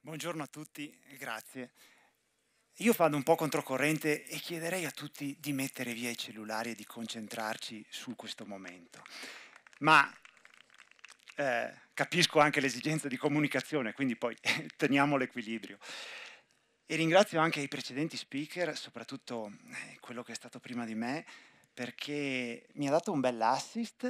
Buongiorno a tutti grazie. Io vado un po' controcorrente e chiederei a tutti di mettere via i cellulari e di concentrarci su questo momento. Ma eh, capisco anche l'esigenza di comunicazione, quindi poi teniamo l'equilibrio. E ringrazio anche i precedenti speaker, soprattutto eh, quello che è stato prima di me, perché mi ha dato un bel assist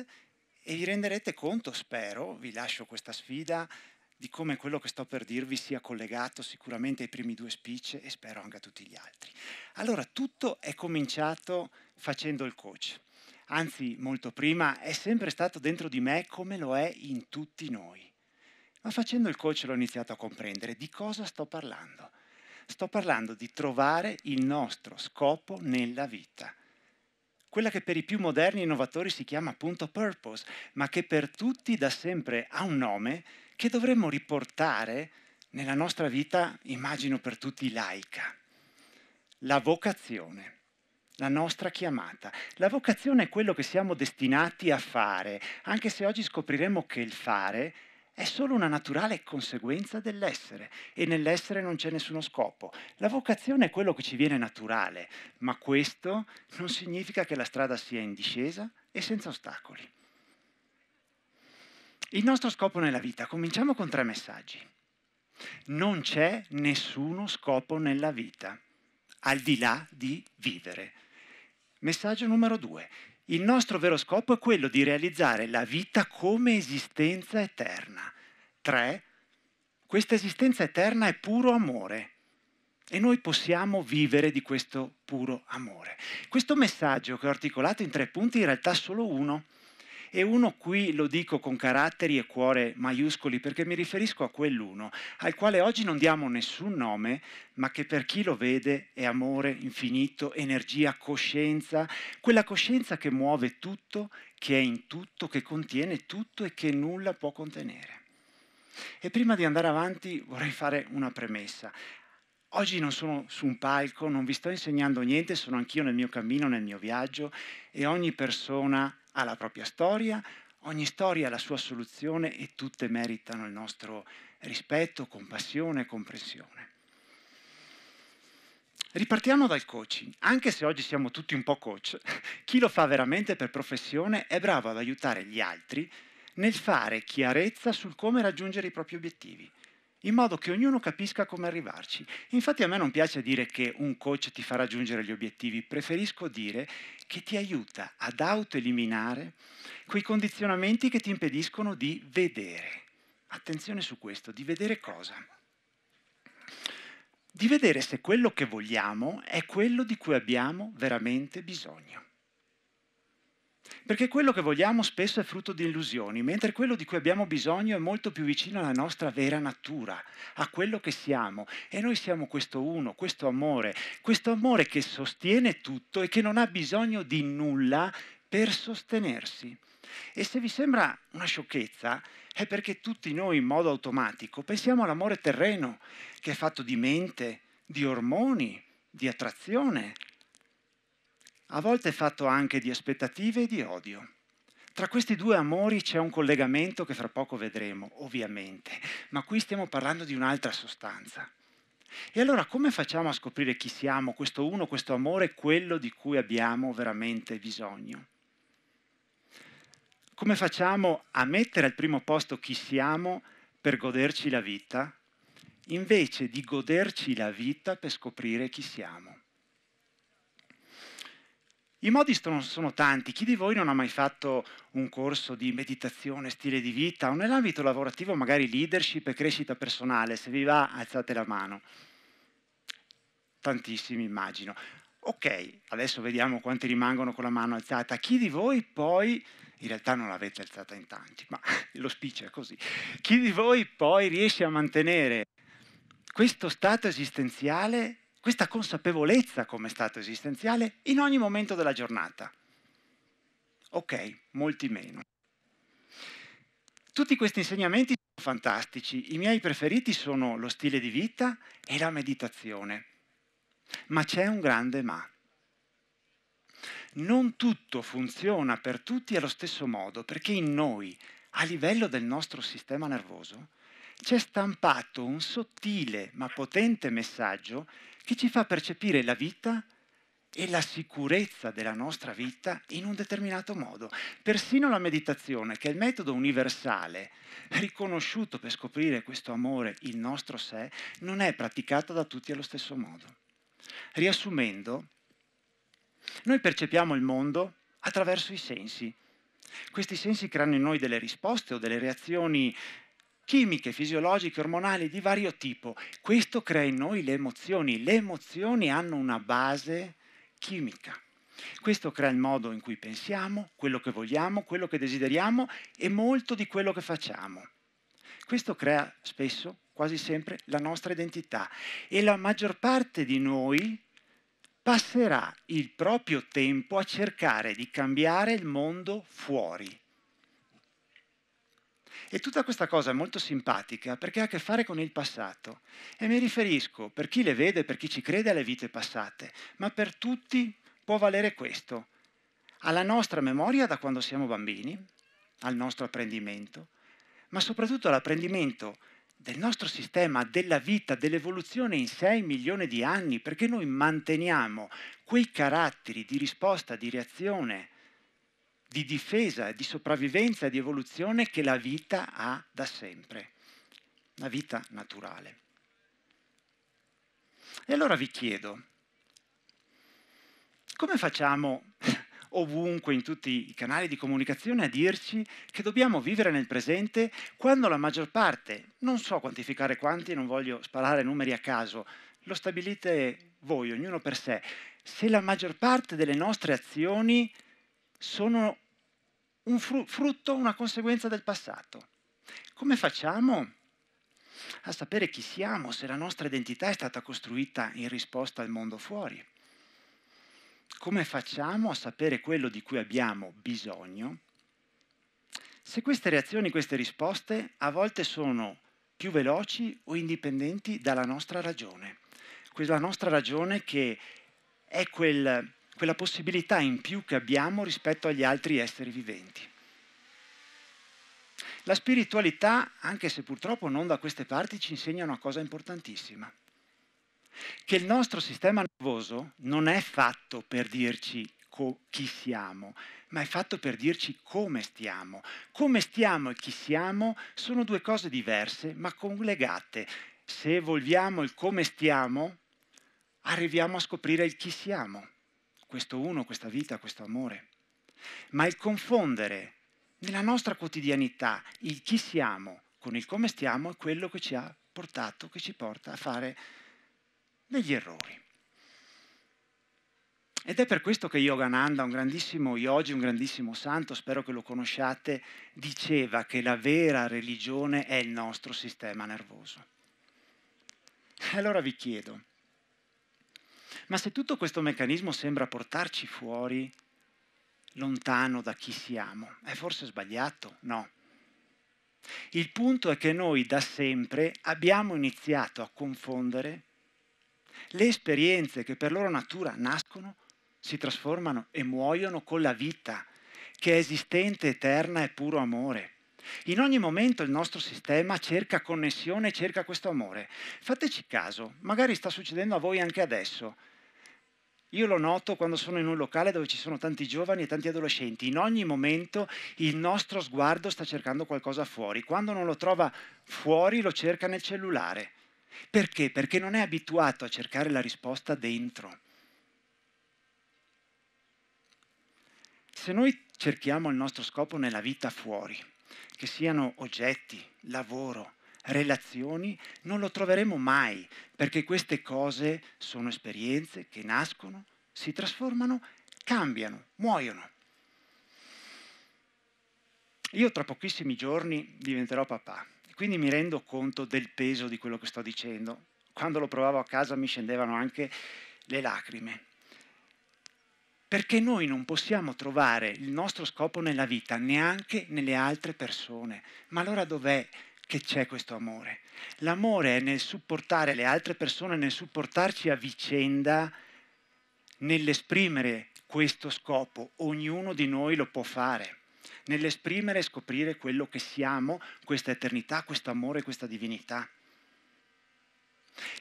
e vi renderete conto, spero, vi lascio questa sfida di come quello che sto per dirvi sia collegato sicuramente ai primi due speech e spero anche a tutti gli altri. Allora, tutto è cominciato facendo il coach, anzi molto prima è sempre stato dentro di me come lo è in tutti noi. Ma facendo il coach l'ho iniziato a comprendere di cosa sto parlando Sto parlando di trovare il nostro scopo nella vita. Quella che per i più moderni innovatori si chiama appunto purpose, ma che per tutti da sempre ha un nome che dovremmo riportare nella nostra vita, immagino per tutti laica. La vocazione la nostra chiamata. La vocazione è quello che siamo destinati a fare, anche se oggi scopriremo che il fare è solo una naturale conseguenza dell'essere e nell'essere non c'è nessuno scopo. La vocazione è quello che ci viene naturale, ma questo non significa che la strada sia in discesa e senza ostacoli. Il nostro scopo nella vita, cominciamo con tre messaggi. Non c'è nessuno scopo nella vita, al di là di vivere. Messaggio numero due, il nostro vero scopo è quello di realizzare la vita come esistenza eterna. 3. Questa esistenza eterna è puro amore e noi possiamo vivere di questo puro amore. Questo messaggio che ho articolato in tre punti in realtà è solo uno e uno qui lo dico con caratteri e cuore maiuscoli perché mi riferisco a quell'uno, al quale oggi non diamo nessun nome, ma che per chi lo vede è amore infinito, energia, coscienza, quella coscienza che muove tutto, che è in tutto, che contiene tutto e che nulla può contenere. E prima di andare avanti vorrei fare una premessa. Oggi non sono su un palco, non vi sto insegnando niente, sono anch'io nel mio cammino, nel mio viaggio e ogni persona ha la propria storia, ogni storia ha la sua soluzione e tutte meritano il nostro rispetto, compassione e comprensione. Ripartiamo dal coaching. Anche se oggi siamo tutti un po' coach, chi lo fa veramente per professione è bravo ad aiutare gli altri nel fare chiarezza sul come raggiungere i propri obiettivi in modo che ognuno capisca come arrivarci. Infatti a me non piace dire che un coach ti fa raggiungere gli obiettivi, preferisco dire che ti aiuta ad autoeliminare quei condizionamenti che ti impediscono di vedere. Attenzione su questo, di vedere cosa? Di vedere se quello che vogliamo è quello di cui abbiamo veramente bisogno. Perché quello che vogliamo spesso è frutto di illusioni, mentre quello di cui abbiamo bisogno è molto più vicino alla nostra vera natura, a quello che siamo. E noi siamo questo uno, questo amore, questo amore che sostiene tutto e che non ha bisogno di nulla per sostenersi. E se vi sembra una sciocchezza, è perché tutti noi in modo automatico pensiamo all'amore terreno, che è fatto di mente, di ormoni, di attrazione, a volte è fatto anche di aspettative e di odio. Tra questi due amori c'è un collegamento che fra poco vedremo, ovviamente, ma qui stiamo parlando di un'altra sostanza. E allora come facciamo a scoprire chi siamo, questo uno, questo amore, quello di cui abbiamo veramente bisogno? Come facciamo a mettere al primo posto chi siamo per goderci la vita, invece di goderci la vita per scoprire chi siamo? I modi sono tanti, chi di voi non ha mai fatto un corso di meditazione, stile di vita o nell'ambito lavorativo magari leadership e crescita personale? Se vi va alzate la mano. Tantissimi immagino. Ok, adesso vediamo quanti rimangono con la mano alzata. Chi di voi poi, in realtà non l'avete alzata in tanti, ma lo spiccio è così, chi di voi poi riesce a mantenere questo stato esistenziale questa consapevolezza come stato esistenziale in ogni momento della giornata. Ok, molti meno. Tutti questi insegnamenti sono fantastici, i miei preferiti sono lo stile di vita e la meditazione. Ma c'è un grande ma. Non tutto funziona per tutti allo stesso modo, perché in noi, a livello del nostro sistema nervoso, c'è stampato un sottile ma potente messaggio che ci fa percepire la vita e la sicurezza della nostra vita in un determinato modo. Persino la meditazione, che è il metodo universale, riconosciuto per scoprire questo amore, il nostro sé, non è praticata da tutti allo stesso modo. Riassumendo, noi percepiamo il mondo attraverso i sensi. Questi sensi creano in noi delle risposte o delle reazioni chimiche, fisiologiche, ormonali di vario tipo. Questo crea in noi le emozioni. Le emozioni hanno una base chimica. Questo crea il modo in cui pensiamo, quello che vogliamo, quello che desideriamo e molto di quello che facciamo. Questo crea spesso, quasi sempre, la nostra identità e la maggior parte di noi passerà il proprio tempo a cercare di cambiare il mondo fuori e tutta questa cosa è molto simpatica perché ha a che fare con il passato. E mi riferisco, per chi le vede, per chi ci crede, alle vite passate, ma per tutti può valere questo. Alla nostra memoria da quando siamo bambini, al nostro apprendimento, ma soprattutto all'apprendimento del nostro sistema, della vita, dell'evoluzione in 6 milioni di anni, perché noi manteniamo quei caratteri di risposta, di reazione, di difesa, di sopravvivenza, di evoluzione che la vita ha da sempre, la vita naturale. E allora vi chiedo, come facciamo ovunque, in tutti i canali di comunicazione, a dirci che dobbiamo vivere nel presente quando la maggior parte, non so quantificare quanti, non voglio sparare numeri a caso, lo stabilite voi, ognuno per sé, se la maggior parte delle nostre azioni sono un frutto, una conseguenza del passato. Come facciamo a sapere chi siamo se la nostra identità è stata costruita in risposta al mondo fuori? Come facciamo a sapere quello di cui abbiamo bisogno se queste reazioni, queste risposte a volte sono più veloci o indipendenti dalla nostra ragione? Quella nostra ragione che è quel quella possibilità in più che abbiamo rispetto agli altri esseri viventi. La spiritualità, anche se purtroppo non da queste parti, ci insegna una cosa importantissima, che il nostro sistema nervoso non è fatto per dirci chi siamo, ma è fatto per dirci come stiamo. Come stiamo e chi siamo sono due cose diverse, ma collegate. Se evolviamo il come stiamo, arriviamo a scoprire il chi siamo questo uno, questa vita, questo amore. Ma il confondere nella nostra quotidianità il chi siamo con il come stiamo è quello che ci ha portato, che ci porta a fare degli errori. Ed è per questo che Yogananda, un grandissimo yogi, un grandissimo santo, spero che lo conosciate, diceva che la vera religione è il nostro sistema nervoso. Allora vi chiedo, ma se tutto questo meccanismo sembra portarci fuori, lontano da chi siamo, è forse sbagliato? No. Il punto è che noi da sempre abbiamo iniziato a confondere le esperienze che per loro natura nascono, si trasformano e muoiono con la vita, che è esistente, eterna e puro amore. In ogni momento il nostro sistema cerca connessione, cerca questo amore. Fateci caso, magari sta succedendo a voi anche adesso. Io lo noto quando sono in un locale dove ci sono tanti giovani e tanti adolescenti. In ogni momento il nostro sguardo sta cercando qualcosa fuori. Quando non lo trova fuori lo cerca nel cellulare. Perché? Perché non è abituato a cercare la risposta dentro. Se noi cerchiamo il nostro scopo nella vita fuori, che siano oggetti, lavoro, relazioni, non lo troveremo mai, perché queste cose sono esperienze che nascono, si trasformano, cambiano, muoiono. Io tra pochissimi giorni diventerò papà, quindi mi rendo conto del peso di quello che sto dicendo. Quando lo provavo a casa mi scendevano anche le lacrime. Perché noi non possiamo trovare il nostro scopo nella vita neanche nelle altre persone. Ma allora dov'è che c'è questo amore. L'amore è nel supportare le altre persone, nel supportarci a vicenda, nell'esprimere questo scopo. Ognuno di noi lo può fare, nell'esprimere e scoprire quello che siamo, questa eternità, questo amore, questa divinità.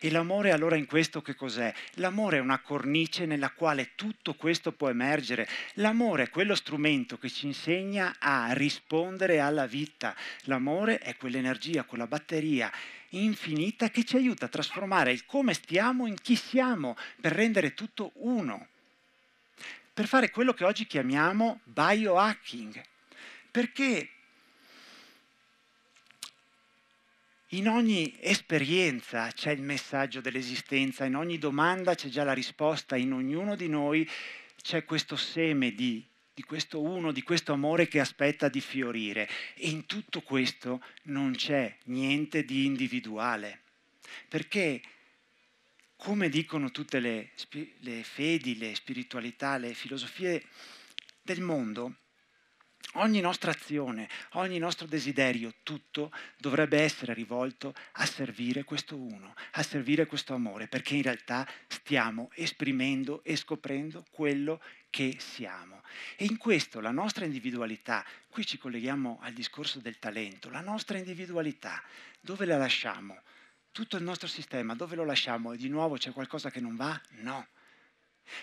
E l'amore allora in questo che cos'è? L'amore è una cornice nella quale tutto questo può emergere. L'amore è quello strumento che ci insegna a rispondere alla vita. L'amore è quell'energia, quella batteria infinita che ci aiuta a trasformare il come stiamo in chi siamo per rendere tutto uno. Per fare quello che oggi chiamiamo biohacking. Perché In ogni esperienza c'è il messaggio dell'esistenza, in ogni domanda c'è già la risposta, in ognuno di noi c'è questo seme di, di, questo uno, di questo amore che aspetta di fiorire. E in tutto questo non c'è niente di individuale. Perché, come dicono tutte le, le fedi, le spiritualità, le filosofie del mondo, Ogni nostra azione, ogni nostro desiderio, tutto dovrebbe essere rivolto a servire questo uno, a servire questo amore, perché in realtà stiamo esprimendo e scoprendo quello che siamo. E in questo la nostra individualità, qui ci colleghiamo al discorso del talento, la nostra individualità, dove la lasciamo? Tutto il nostro sistema, dove lo lasciamo? E di nuovo c'è qualcosa che non va? No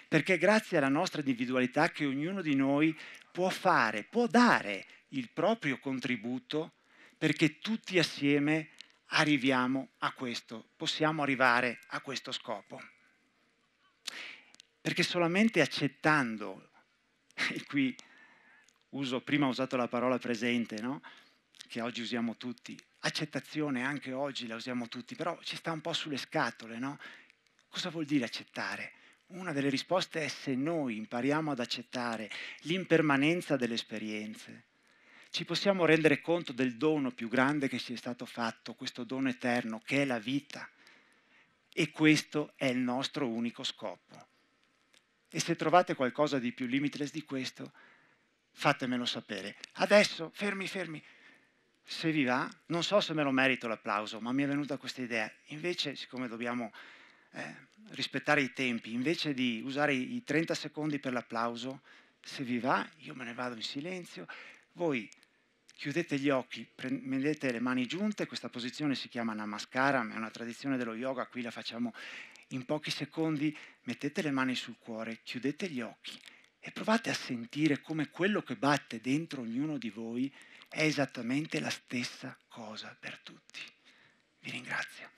perché grazie alla nostra individualità che ognuno di noi può fare, può dare il proprio contributo perché tutti assieme arriviamo a questo, possiamo arrivare a questo scopo. Perché solamente accettando, e qui uso, prima ho usato la parola presente, no? che oggi usiamo tutti, accettazione anche oggi la usiamo tutti, però ci sta un po' sulle scatole, no? Cosa vuol dire accettare? Una delle risposte è se noi impariamo ad accettare l'impermanenza delle esperienze, ci possiamo rendere conto del dono più grande che ci è stato fatto, questo dono eterno che è la vita. E questo è il nostro unico scopo. E se trovate qualcosa di più limitless di questo, fatemelo sapere. Adesso, fermi, fermi. Se vi va, non so se me lo merito l'applauso, ma mi è venuta questa idea. Invece, siccome dobbiamo eh, rispettare i tempi, invece di usare i 30 secondi per l'applauso, se vi va io me ne vado in silenzio, voi chiudete gli occhi, prendete le mani giunte, questa posizione si chiama Namaskaram, è una tradizione dello yoga, qui la facciamo in pochi secondi, mettete le mani sul cuore, chiudete gli occhi e provate a sentire come quello che batte dentro ognuno di voi è esattamente la stessa cosa per tutti. Vi ringrazio.